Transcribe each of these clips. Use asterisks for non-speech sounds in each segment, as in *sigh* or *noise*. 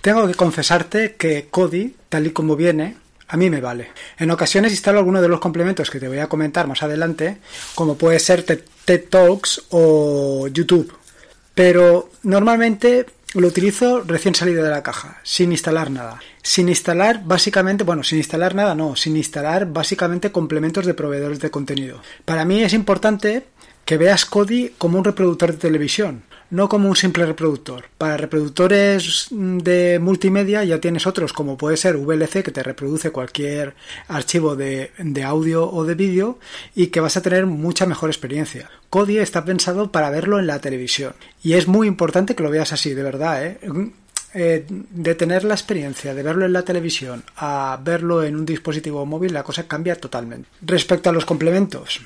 Tengo que confesarte que Kodi, tal y como viene, a mí me vale. En ocasiones instalo algunos de los complementos que te voy a comentar más adelante, como puede ser TED Talks o YouTube. Pero normalmente lo utilizo recién salido de la caja, sin instalar nada. Sin instalar básicamente, bueno, sin instalar nada no, sin instalar básicamente complementos de proveedores de contenido. Para mí es importante que veas Kodi como un reproductor de televisión, no como un simple reproductor. Para reproductores mm, de multimedia ya tienes otros, como puede ser VLC, que te reproduce cualquier archivo de, audio o de vídeo y que vas a tener mucha mejor experiencia. Kodi está pensado para verlo en la televisión y es muy importante que lo veas así, de verdad. ¿eh? Mm, eh, de tener la experiencia de verlo en la televisión a verlo en un dispositivo móvil, la cosa cambia totalmente. Respecto a los complementos,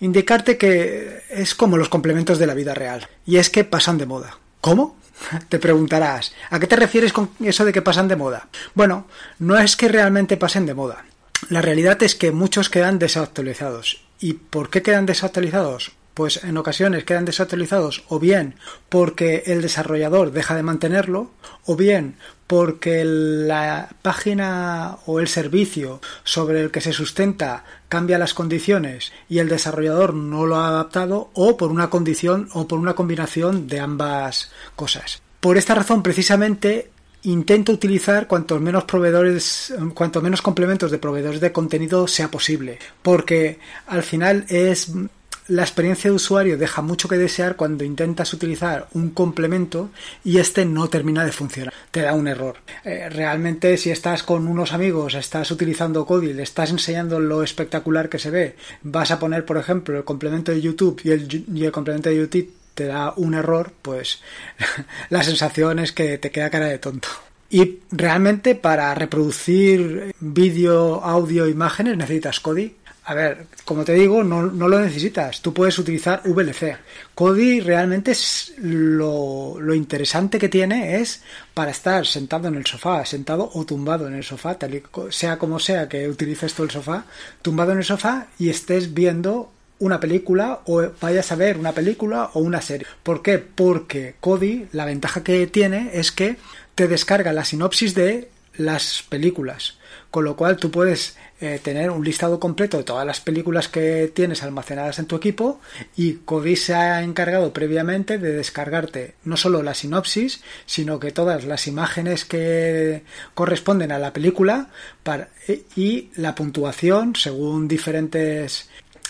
indicarte que es como los complementos de la vida real, y es que pasan de moda. ¿Cómo? *laughs* Te preguntarás, ¿a qué te refieres con eso de que pasan de moda? Bueno, no es que realmente pasen de moda. La realidad es que muchos quedan desactualizados. ¿Y por qué quedan desactualizados? pues en ocasiones quedan desactualizados o bien porque el desarrollador deja de mantenerlo o bien porque la página o el servicio sobre el que se sustenta cambia las condiciones y el desarrollador no lo ha adaptado o por una condición o por una combinación de ambas cosas. Por esta razón precisamente intento utilizar cuantos menos proveedores, cuanto menos complementos de proveedores de contenido sea posible, porque al final es la experiencia de usuario deja mucho que desear cuando intentas utilizar un complemento y este no termina de funcionar, te da un error. Eh, realmente si estás con unos amigos, estás utilizando le estás enseñando lo espectacular que se ve, vas a poner por ejemplo el complemento de YouTube y el, complemento de YouTube te da un error, pues *laughs* la sensación es que te queda cara de tonto. Y realmente para reproducir vídeo, audio, imágenes necesitas Kodi a ver, como te digo, no, lo necesitas. Tú puedes utilizar VLC. Kodi realmente lo, lo, interesante que tiene es para estar sentado en el sofá, sentado o tumbado en el sofá, tal y sea como sea que utilices todo el sofá, tumbado en el sofá y estés viendo una película o vayas a ver una película o una serie. ¿Por qué? Porque Kodi, la ventaja que tiene es que te descarga la sinopsis de las películas. Con lo cual tú puedes eh, tener un listado completo de todas las películas que tienes almacenadas en tu equipo y Kodi se ha encargado previamente de descargarte no solo la sinopsis, sino que todas las imágenes que corresponden a la película y la puntuación según diferentes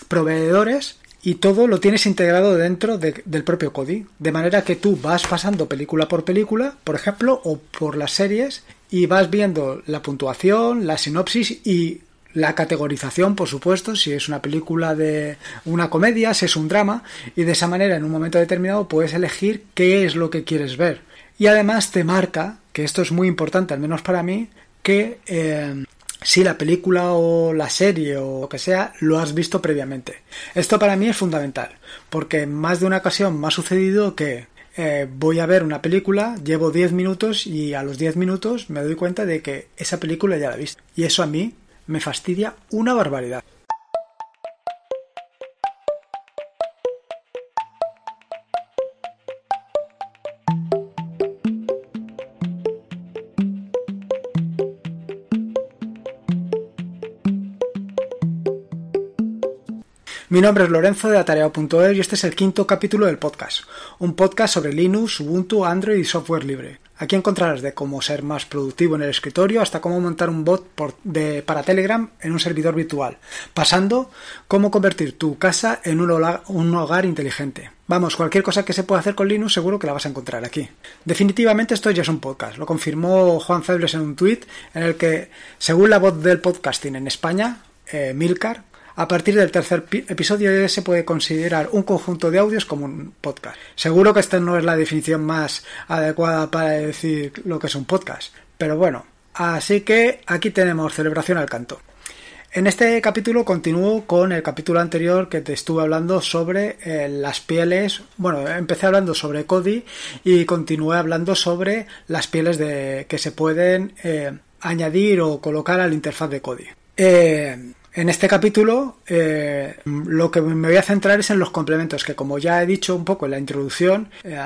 proveedores y todo lo tienes integrado dentro del propio Kodi. De manera que tú vas pasando película por película, por ejemplo, o por las series, y vas viendo la puntuación, la sinopsis y la categorización, por supuesto, si es una película de una comedia, si es un drama, y de esa manera en un momento determinado puedes elegir qué es lo que quieres ver. Y además te marca, que esto es muy importante, al menos para mí, que eh, si la película o la serie o lo que sea lo has visto previamente. Esto para mí es fundamental, porque en más de una ocasión me ha sucedido que eh, voy a ver una película, llevo 10 minutos y a los 10 minutos me doy cuenta de que esa película ya la he visto. Y eso a mí me fastidia una barbaridad. Mi nombre es Lorenzo de Atareo.es y este es el quinto capítulo del podcast, un podcast sobre Linux, Ubuntu, Android y software libre. Aquí encontrarás de cómo ser más productivo en el escritorio hasta cómo montar un bot de, para Telegram en un servidor virtual, pasando cómo convertir tu casa en un hogar, inteligente. Vamos, cualquier cosa que se pueda hacer con Linux seguro que la vas a encontrar aquí. Definitivamente esto ya es un podcast. Lo confirmó Juan Febles en un tuit en el que, según la voz del podcasting en España, eh, Milcar, a partir del tercer episodio se puede considerar un conjunto de audios como un podcast. Seguro que esta no es la definición más adecuada para decir lo que es un podcast, pero bueno, así que aquí tenemos celebración al canto. En este capítulo continúo con el capítulo anterior que te estuve hablando sobre eh, las pieles. Bueno, empecé hablando sobre Cody y continué hablando sobre las pieles de, que se pueden eh, añadir o colocar a la interfaz de Cody. Eh, en este capítulo eh, lo que me voy a centrar es en los complementos, que como ya he dicho un poco en la introducción, eh,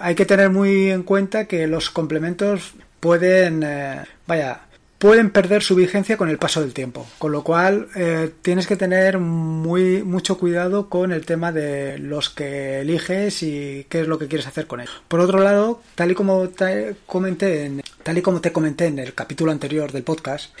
hay que tener muy en cuenta que los complementos pueden, eh, vaya, pueden perder su vigencia con el paso del tiempo, con lo cual tienes que tener muy mucho cuidado con el tema de los que eliges y qué es lo que quieres hacer con ellos. Por otro lado, tal y como te comenté en, tal y como te comenté en el capítulo anterior del podcast,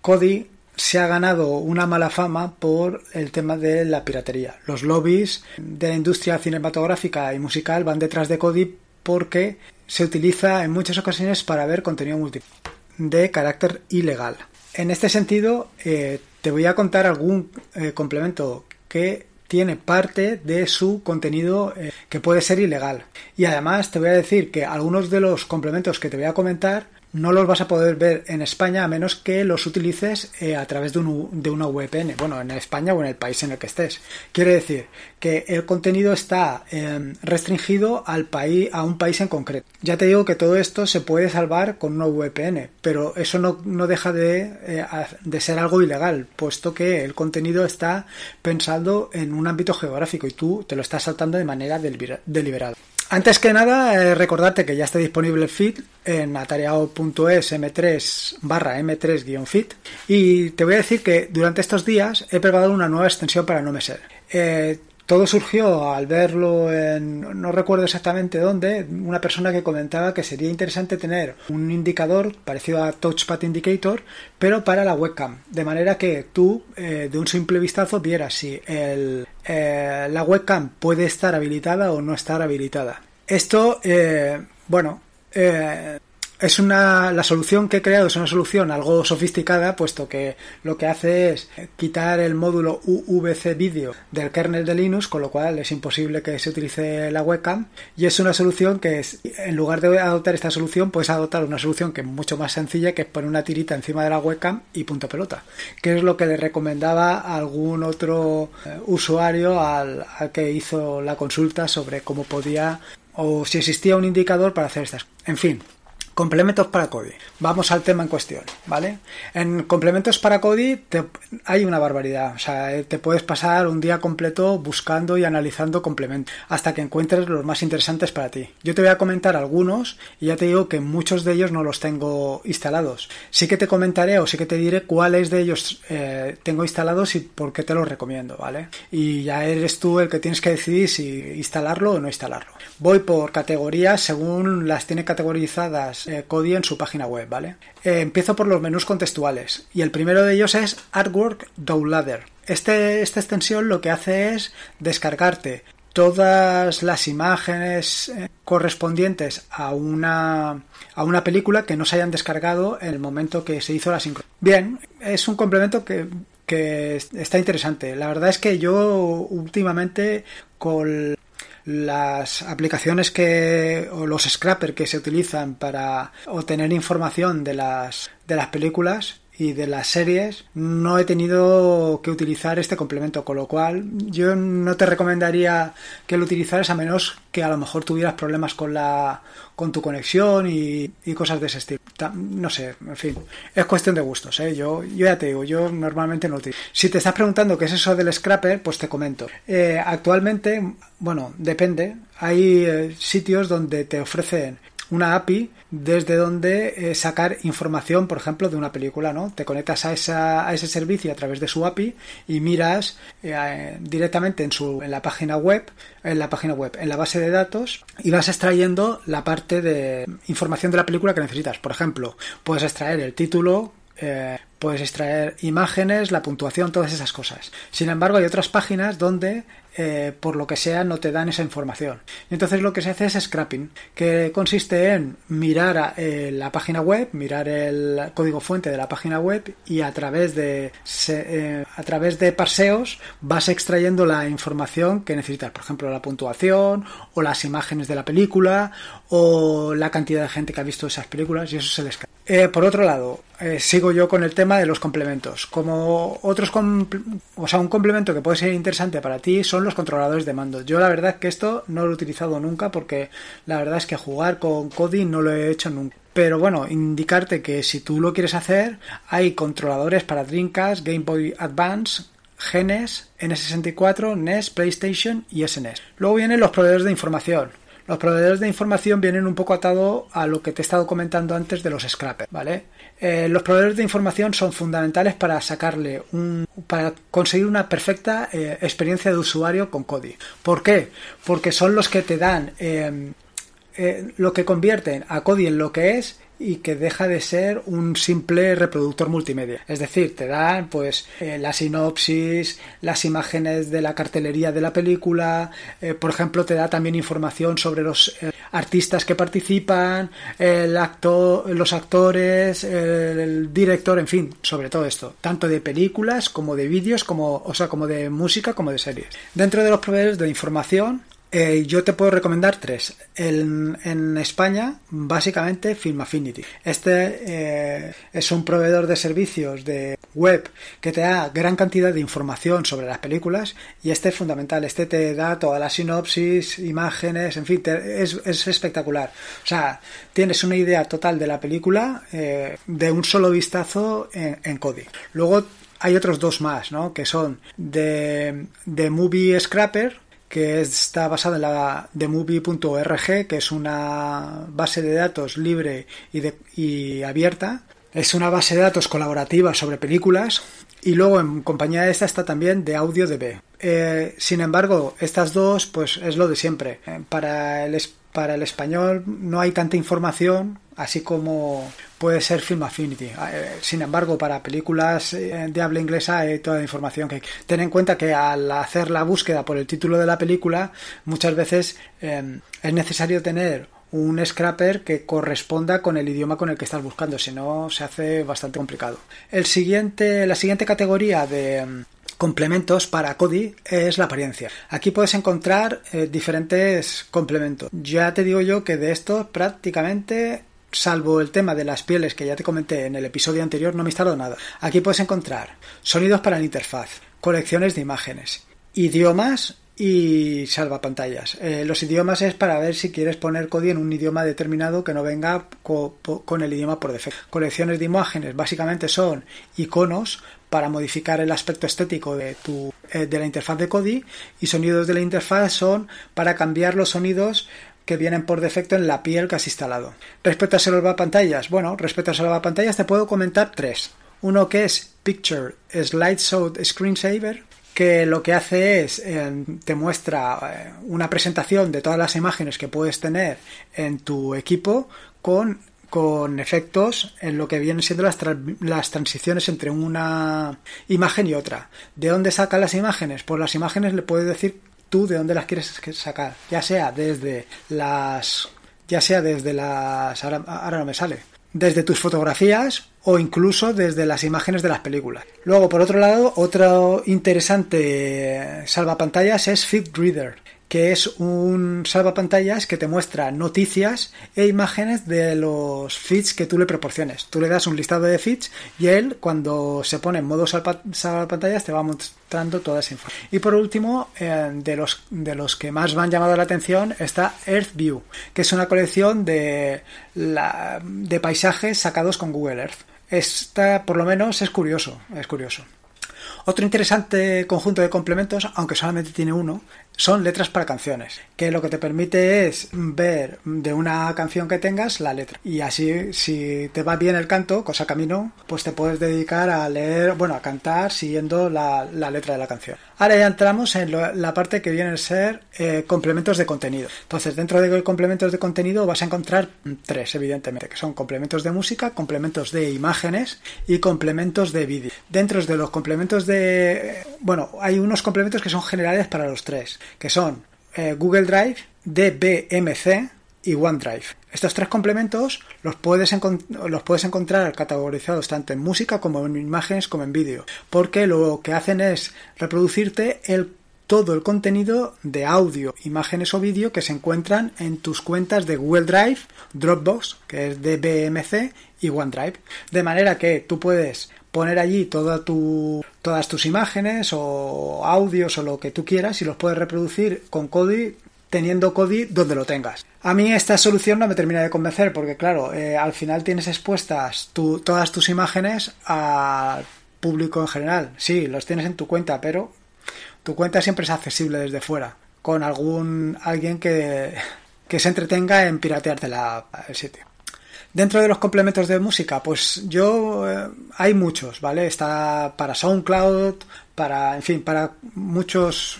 Cody se ha ganado una mala fama por el tema de la piratería. Los lobbies de la industria cinematográfica y musical van detrás de Kodi porque se utiliza en muchas ocasiones para ver contenido de carácter ilegal. En este sentido, eh, te voy a contar algún eh, complemento que tiene parte de su contenido eh, que puede ser ilegal. Y además te voy a decir que algunos de los complementos que te voy a comentar no los vas a poder ver en España a menos que los utilices eh, a través de, un, de, una VPN, bueno, en España o en el país en el que estés. Quiere decir que el contenido está em, restringido al país, a un país en concreto. Ya te digo que todo esto se puede salvar con una VPN, pero eso no, no deja de, eh, de ser algo ilegal, puesto que el contenido está pensado en un ámbito geográfico y tú te lo estás saltando de manera deliberada. Antes que nada, eh, recordarte que ya está disponible el feed en atareado.es m3 barra m3-fit y te voy a decir que durante estos días he preparado una nueva extensión para no me ser. Eh, todo surgió al verlo en, no recuerdo exactamente dónde, una persona que comentaba que sería interesante tener un indicador parecido a Touchpad Indicator, pero para la webcam, de manera que tú eh, de un simple vistazo vieras si el, eh, la webcam puede estar habilitada o no estar habilitada. Esto, eh, bueno, es una la solución que he creado es una solución algo sofisticada puesto que lo que hace es quitar el módulo UVC video del kernel de Linux con lo cual es imposible que se utilice la webcam y es una solución que en lugar de adoptar esta solución puedes adoptar una solución que es mucho más sencilla que es poner una tirita encima de la webcam y punto pelota que es lo que le recomendaba a algún otro eh, usuario al, al que hizo la consulta sobre cómo podía o si existía un indicador para hacer estas en fin Complementos para Kodi. Vamos al tema en cuestión, ¿vale? En complementos para Kodi hay una barbaridad. O sea, eh, te puedes pasar un día completo buscando y analizando complementos hasta que encuentres los más interesantes para ti. Yo te voy a comentar algunos y ya te digo que muchos de ellos no los tengo instalados. Sí que te comentaré o sí que te diré cuáles de ellos eh, tengo instalados y por qué te los recomiendo, ¿vale? Y ya eres tú el que tienes que decidir si instalarlo o no instalarlo. Voy por categorías según las tiene categorizadas eh, en su página web, ¿vale? Eh, empiezo por los menús contextuales y el primero de ellos es Artwork Downloader. Este, esta extensión lo que hace es descargarte todas las imágenes eh, correspondientes a una, a una película que no se hayan descargado en el momento que se hizo la sincronización. Bien, es un complemento que, que está interesante. La verdad es que yo últimamente con las aplicaciones que o los scrappers que se utilizan para obtener información de las de las películas y de las series, no he tenido que utilizar este complemento, con lo cual yo no te recomendaría que lo utilizaras a menos que a lo mejor tuvieras problemas con la con tu conexión y, cosas de ese estilo. No sé, en fin, es cuestión de gustos, ¿eh? yo, yo ya te digo, yo normalmente no lo utilizo. Si te estás preguntando qué es eso del scrapper, pues te comento. Eh, actualmente, bueno, depende, hay eh, sitios donde te ofrecen una API desde donde eh, sacar información, por ejemplo, de una película, ¿no? Te conectas a, a ese servicio a través de su API y miras eh, directamente en, su, en la página web, en la página web, en la base de datos y vas extrayendo la parte de información de la película que necesitas. Por ejemplo, puedes extraer el título, eh, puedes extraer imágenes, la puntuación, todas esas cosas. Sin embargo, hay otras páginas donde eh, por lo que sea no te dan esa información. Entonces lo que se hace es scrapping, que consiste en mirar eh, la página web, mirar el código fuente de la página web y a través de eh, a través de parseos vas extrayendo la información que necesitas, por ejemplo la puntuación o las imágenes de la película o la cantidad de gente que ha visto esas películas y eso se les por otro lado, sigo yo con el tema de los complementos. Como otros, o sea, un complemento que puede ser interesante para ti son los controladores de mando. Yo la verdad que esto no lo he utilizado nunca porque la verdad es que jugar con Kodi no lo he hecho nunca. Pero bueno, indicarte que si tú lo quieres hacer, hay controladores para Dreamcast, Game Boy Advance, Genes, N64, NES, PlayStation y SNES. E Luego vienen los proveedores de información, los proveedores de información vienen un poco atado a lo que te he estado comentando antes de los scrappers, ¿vale? Eh, los proveedores de información son fundamentales para sacarle un, para conseguir una perfecta eh, experiencia de usuario con Cody. ¿Por qué? Porque son los que te dan eh, lo que convierten a Kodi en lo que es y que deja de ser un simple reproductor multimedia. Es decir, te dan pues eh, la sinopsis, las imágenes de la cartelería de la película, eh, por ejemplo, te da también información sobre los eh, artistas que participan, el los actores, el director, en fin, sobre todo esto, tanto de películas como de vídeos, como o sea, como de música, como de series. Dentro de los proveedores de información eh, yo te puedo recomendar tres. en España, básicamente Film Este eh, es un proveedor de servicios de web que te da gran cantidad de información sobre las películas y este es fundamental. Este te da toda la sinopsis, imágenes, en fin, es, espectacular. O sea, tienes una idea total de la película eh, de un solo vistazo en, código. Luego hay otros dos más, ¿no? Que son de, de Movie Scrapper, que está basada en la themovie.org, que es una base de datos libre y, de, y abierta. Es una base de datos colaborativa sobre películas y luego en compañía de esta está también de Audio DB. Eh, sin embargo, estas dos, pues es lo de siempre. Eh, para el para el español no hay tanta información, así como puede ser Film Affinity. Ah, eh, sin embargo, para películas eh, de habla inglesa hay toda la información que hay. Ten en cuenta que al hacer la búsqueda por el título de la película, muchas veces em, es necesario tener un scrapper que corresponda con el idioma con el que estás buscando, si no se hace bastante complicado. El siguiente, la siguiente categoría de, em, complementos para Kodi es la apariencia. Aquí puedes encontrar eh, diferentes complementos. Ya te digo yo que de estos prácticamente salvo el tema de las pieles que ya te comenté en el episodio anterior, no me he instalado nada. Aquí puedes encontrar sonidos para la interfaz, colecciones de imágenes, idiomas y salva pantallas. Eh, los idiomas es para ver si quieres poner Kodi en un idioma determinado que no venga con el idioma por defecto. Colecciones de imágenes básicamente son iconos para modificar el aspecto estético de, tu, eh, de la interfaz de Kodi y sonidos de la interfaz son para cambiar los sonidos que vienen por defecto en la piel que has instalado. Respecto a pantallas? bueno, respecto a pantallas te puedo comentar tres. Uno que es Picture Slideshow Screensaver, que lo que hace es em, te muestra eh, una presentación de todas las imágenes que puedes tener en tu equipo con, con efectos en lo que vienen siendo las, transiciones entre una imagen y otra. ¿De dónde sacan las imágenes? Pues las imágenes le puedes decir tú de dónde las quieres sacar, ya sea desde las ya sea desde las ahora no me sale, desde tus fotografías o incluso desde las imágenes de las películas. Luego, por otro lado, otro interesante salvapantallas es Feed Reader, que es un salvapantallas que te muestra noticias e imágenes de los feeds que tú le proporciones. Tú le das un listado de feeds y él, cuando se pone en modo salvapantallas, te va mostrando toda esa información. Y por último, eh, de, los, de los que más me han llamado la atención está EarthView, que es una colección de, de paisajes sacados con Google Earth. Esta, por lo menos, es curioso, es curioso. Otro interesante conjunto de complementos, aunque solamente tiene uno, son letras para canciones, que lo que te permite es ver de una canción que tengas la letra. Y así, si te va bien el canto, cosa camino, pues te puedes dedicar a leer, bueno, a cantar siguiendo la, letra de la canción. Ahora ya entramos en la parte que viene a ser eh, complementos de contenido. Entonces, dentro de los complementos de contenido vas a encontrar tres, evidentemente, que son complementos de música, complementos de imágenes y complementos de vídeo. Dentro de los complementos de... Bueno, hay unos complementos que son generales para los tres que son eh, Google Drive, DBMC y OneDrive. Estos tres complementos los puedes, encontrar categorizados tanto en música como en imágenes como en vídeo, porque lo que hacen es reproducirte todo el contenido de audio, imágenes o vídeo que se encuentran en tus cuentas de Google Drive, Dropbox, que es DBMC y OneDrive. De manera que tú puedes poner allí todas tus imágenes o audios o lo que tú quieras y los puedes reproducir con Kodi teniendo Kodi donde lo tengas. A mí esta solución no me termina de convencer porque claro, eh, al final tienes expuestas todas tus imágenes al público en general. Sí, los tienes en tu cuenta, pero tu cuenta siempre es accesible desde fuera con algún alguien que, se entretenga en piratearte la, el sitio. Dentro de los complementos de música, pues yo eh, hay muchos, ¿vale? Está para SoundCloud, para, en fin, para muchos,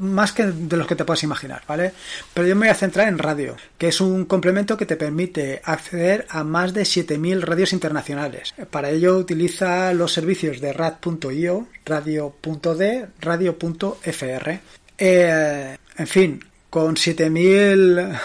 más que de los que te puedas imaginar, ¿vale? Pero yo me voy a centrar en radio, que es un complemento que te permite acceder a más de 7.000 radios internacionales. Para ello utiliza los servicios de rad.io, radio.d, radio.fr. Eh, en fin, con 7000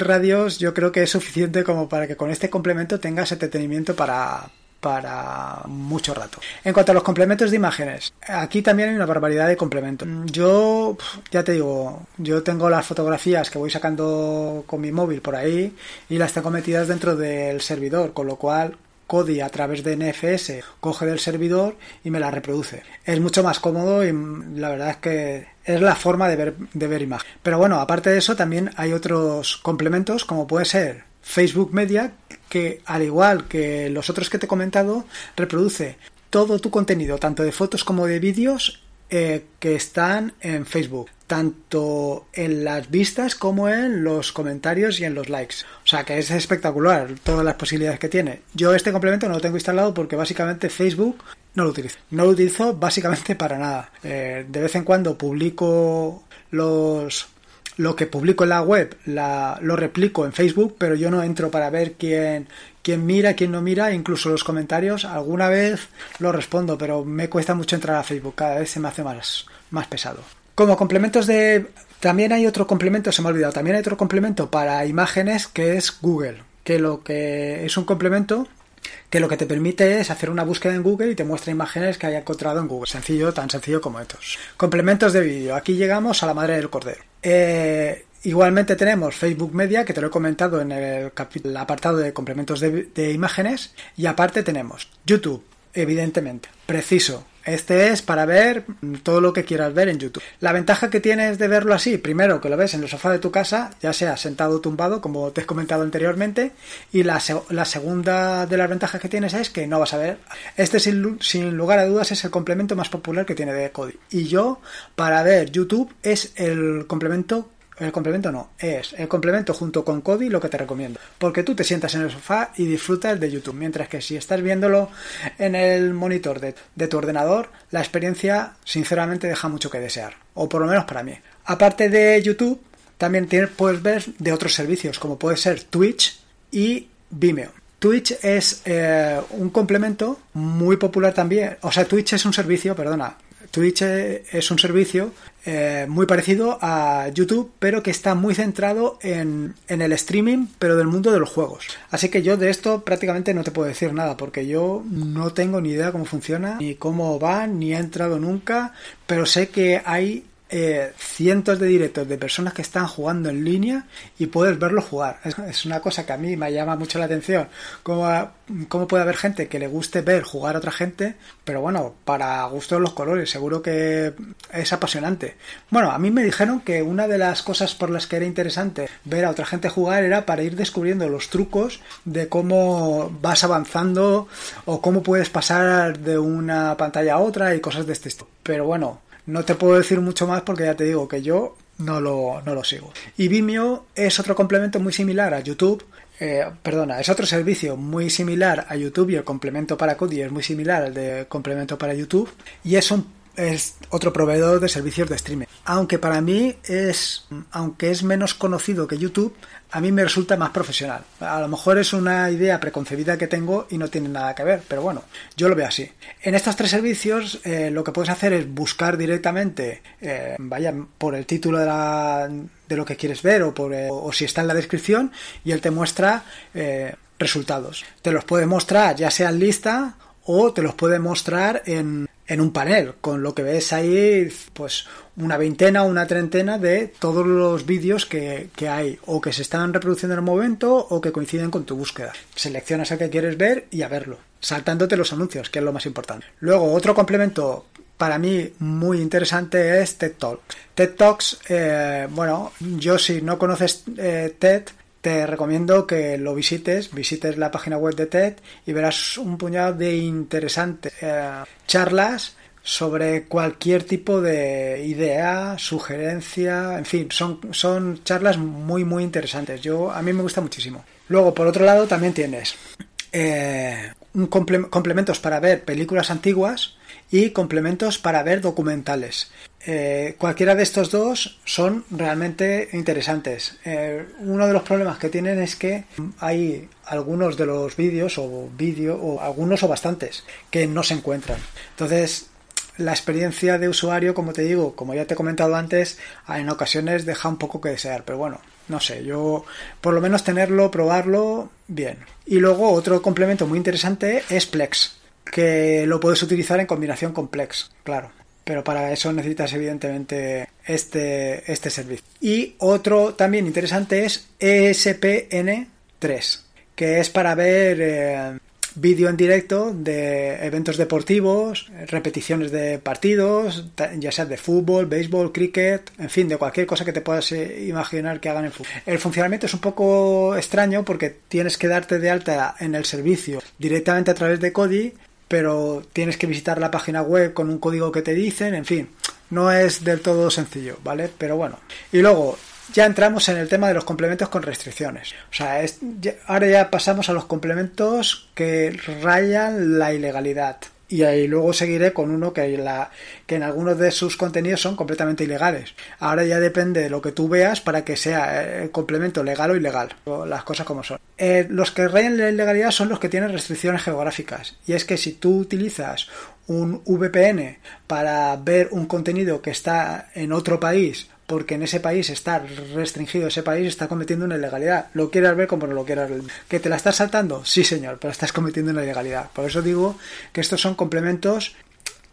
radios yo creo que es suficiente como para que con este complemento tengas entretenimiento para para mucho rato. En cuanto a los complementos de imágenes, aquí también hay una barbaridad de complementos. Yo, ya te digo, yo tengo las fotografías que voy sacando con mi móvil por ahí y las tengo metidas dentro del servidor, con lo cual Cody a través de NFS coge del servidor y me la reproduce. Es mucho más cómodo y mm, la verdad es que es la forma de ver, de ver imagen. Pero bueno, aparte de eso, también hay otros complementos, como puede ser Facebook Media, que al igual que los otros que te he comentado, reproduce todo tu contenido, tanto de fotos como de vídeos, eh, que están en Facebook tanto en las vistas como en los comentarios y en los likes. O sea que es espectacular todas las posibilidades que tiene. Yo este complemento no lo tengo instalado porque básicamente Facebook no lo utilizo. No lo utilizo básicamente para nada. Eh, de vez en cuando publico los lo que publico en la web lo replico en Facebook, pero yo no entro para ver quién, quién mira, quién no mira, incluso los comentarios. Alguna vez lo respondo, pero me cuesta mucho entrar a Facebook, cada vez se me hace más, más pesado. Como complementos de... También hay otro complemento, se me ha olvidado, también hay otro complemento para imágenes que es Google, que lo que es un complemento que lo que te permite es hacer una búsqueda en Google y te muestra imágenes que haya encontrado en Google. Sencillo, tan sencillo como estos. Complementos de vídeo. Aquí llegamos a la madre del cordero. Eh, igualmente tenemos Facebook Media, que te lo he comentado en el, apartado de complementos de imágenes. Y aparte tenemos YouTube, evidentemente. Preciso, este es para ver todo lo que quieras ver en YouTube. La ventaja que tienes de verlo así, primero que lo ves en el sofá de tu casa, ya sea sentado o tumbado, como te he comentado anteriormente, y la, segunda de las ventajas que tienes es que no vas a ver. Este sin, sin lugar a dudas es el complemento más popular que tiene de Cody. Y yo, para ver YouTube, es el complemento el complemento no, es el complemento junto con Cody lo que te recomiendo. Porque tú te sientas en el sofá y disfrutas de YouTube. Mientras que si estás viéndolo en el monitor de, tu ordenador, la experiencia sinceramente deja mucho que desear. O por lo menos para mí. Aparte de YouTube, también tienes, puedes ver de otros servicios, como puede ser Twitch y Vimeo. Twitch es eh, un complemento muy popular también. O sea, Twitch es un servicio, perdona. Twitch es un servicio eh, muy parecido a YouTube, pero que está muy centrado en, en, el streaming, pero del mundo de los juegos. Así que yo de esto prácticamente no te puedo decir nada, porque yo no tengo ni idea cómo funciona, ni cómo va, ni he entrado nunca, pero sé que hay eh, cientos de directos de personas que están jugando en línea y puedes verlos jugar. Es, una cosa que a mí me llama mucho la atención. ¿Cómo, ¿Cómo, puede haber gente que le guste ver jugar a otra gente? Pero bueno, para gusto de los colores, seguro que es apasionante. Bueno, a mí me dijeron que una de las cosas por las que era interesante ver a otra gente jugar era para ir descubriendo los trucos de cómo vas avanzando o cómo puedes pasar de una pantalla a otra y cosas de este estilo. Pero bueno, no te puedo decir mucho más porque ya te digo que yo no lo, no lo sigo. Y Vimeo es otro complemento muy similar a YouTube. Eh, perdona, es otro servicio muy similar a YouTube y el complemento para Kodi es muy similar al de complemento para YouTube. Y es un es otro proveedor de servicios de streaming. Aunque para mí es, aunque es menos conocido que YouTube, a mí me resulta más profesional. A lo mejor es una idea preconcebida que tengo y no tiene nada que ver, pero bueno, yo lo veo así. En estos tres servicios eh, lo que puedes hacer es buscar directamente, eh, vaya, por el título de, lo que quieres ver eh, o, o si está en la descripción y él te muestra resultados. Te los puede mostrar ya sea en lista o te los puede mostrar en, en un panel, con lo que ves ahí, pues una veintena o una treintena de todos los vídeos que, hay, o que se están reproduciendo en el momento, o que coinciden con tu búsqueda. Seleccionas el que quieres ver y a verlo, saltándote los anuncios, que es lo más importante. Luego, otro complemento para mí muy interesante es TED Talks. TED Talks, eh, bueno, yo si no conoces eh, TED, te recomiendo que lo visites, visites la página web de TED y verás un puñado de interesantes eh, charlas sobre cualquier tipo de idea, sugerencia, en fin, son, son charlas muy muy interesantes. Yo a mí me gusta muchísimo. Luego, por otro lado, también tienes eh, un complementos para ver películas antiguas y complementos para ver documentales. Eh, cualquiera de estos dos son realmente interesantes. Eh, uno de los problemas que tienen es que hay algunos de los vídeos o vídeo o algunos o bastantes que no se encuentran. Entonces, la experiencia de usuario, como te digo, como ya te he comentado antes, en ocasiones deja un poco que desear, pero bueno, no sé, yo por lo menos tenerlo, probarlo, bien. Y luego otro complemento muy interesante es Plex que lo puedes utilizar en combinación complex, claro. Pero para eso necesitas evidentemente este, este servicio. Y otro también interesante es e ESPN3, que es para ver eh, vídeo en directo de eventos deportivos, repeticiones de partidos, ya sea de fútbol, béisbol, cricket, en fin, de cualquier cosa que te puedas eh, imaginar que hagan en fútbol. El funcionamiento es un poco extraño porque tienes que darte de alta en el servicio directamente a través de Kodi pero tienes que visitar la página web con un código que te dicen, en fin, no es del todo sencillo, ¿vale? Pero bueno. Y luego, ya entramos en el tema de los complementos con restricciones. O sea, ahora ya pasamos a los complementos que rayan la ilegalidad y ahí luego seguiré con uno que, la, que en algunos de sus contenidos son completamente ilegales. Ahora ya depende de lo que tú veas para que sea el eh, complemento legal o ilegal, las cosas como son. Eh, los que rayan la ilegalidad son los que tienen restricciones geográficas. Y es que si tú utilizas un VPN para ver un contenido que está en otro país porque en ese país está restringido, ese país está cometiendo una ilegalidad. Lo quieras ver como no lo quieras ver. ¿Que te la estás saltando? Sí, señor, pero estás cometiendo una ilegalidad. Por eso digo que estos son complementos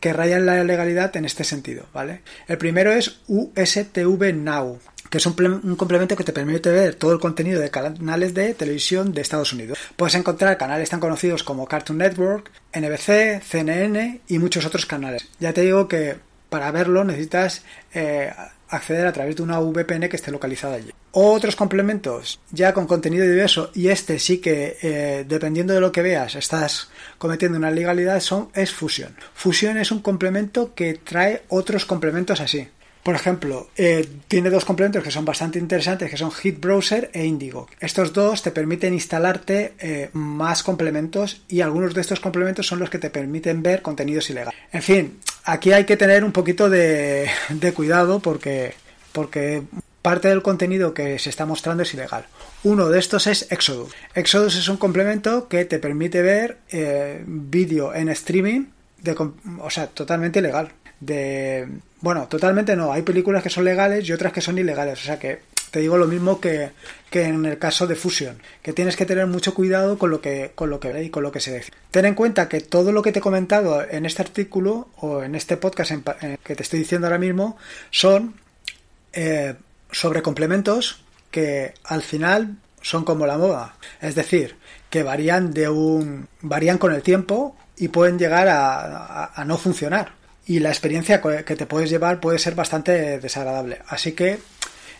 que rayan la ilegalidad en este sentido, ¿vale? El primero es USTV Now, que es un, complemento que te permite ver todo el contenido de canales de televisión de Estados Unidos. Puedes encontrar canales tan conocidos como Cartoon Network, NBC, CNN y muchos otros canales. Ya te digo que para verlo necesitas eh, acceder a través de una VPN que esté localizada allí. Otros complementos, ya con contenido diverso, y este sí que, eh, dependiendo de lo que veas, estás cometiendo una legalidad, son, es Fusion. Fusion es un complemento que trae otros complementos así. Por ejemplo, eh, tiene dos complementos que son bastante interesantes, que son Hit Browser e Indigo. Estos dos te permiten instalarte eh, más complementos y algunos de estos complementos son los que te permiten ver contenidos ilegales. En fin, aquí hay que tener un poquito de, cuidado porque, porque parte del contenido que se está mostrando es ilegal. Uno de estos es Exodus. Exodus es un complemento que te permite ver eh, vídeo en streaming, de, o sea, totalmente ilegal. De, bueno, totalmente no. Hay películas que son legales y otras que son ilegales. O sea que te digo lo mismo que, en el caso de Fusion, que tienes que tener mucho cuidado con lo que, con lo que y con lo que se dice. Ten en cuenta que todo lo que te he comentado en este artículo o en este podcast eh, que te estoy diciendo ahora mismo son eh, sobre complementos que al final son como la moda, es decir, que varían de un varían con el tiempo y pueden llegar a no funcionar y la experiencia que te puedes llevar puede ser bastante desagradable. Así que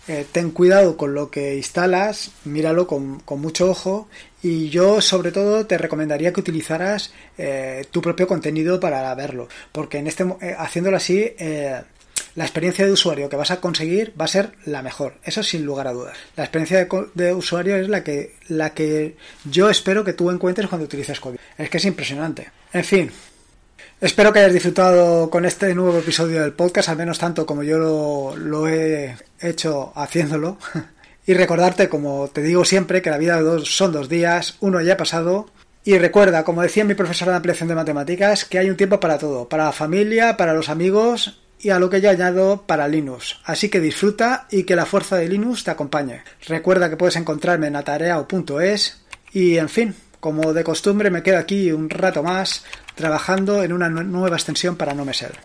eh, ten cuidado con lo que instalas, míralo con, mucho ojo y yo sobre todo te recomendaría que utilizaras eh, tu propio contenido para verlo, porque en este, eh, haciéndolo así la experiencia de usuario que vas a conseguir va a ser la mejor. Eso sin lugar a dudas. La experiencia de, usuario es la que, la que yo espero que tú encuentres cuando utilices código. Es que es impresionante. En fin, Espero que hayas disfrutado con este nuevo episodio del podcast, al menos tanto como yo lo, he hecho haciéndolo. *laughs* Y recordarte, como te digo siempre, que la vida de dos son dos días, uno ya ha pasado. Y recuerda, como decía mi profesora de ampliación de matemáticas, que hay un tiempo para todo, para la familia, para los amigos y a lo que yo añado para Linux. Así que disfruta y que la fuerza de Linux te acompañe. Recuerda que puedes encontrarme en atareao.es y en fin, como de costumbre me quedo aquí un rato más trabajando en una nueva extensión para No Me Ser.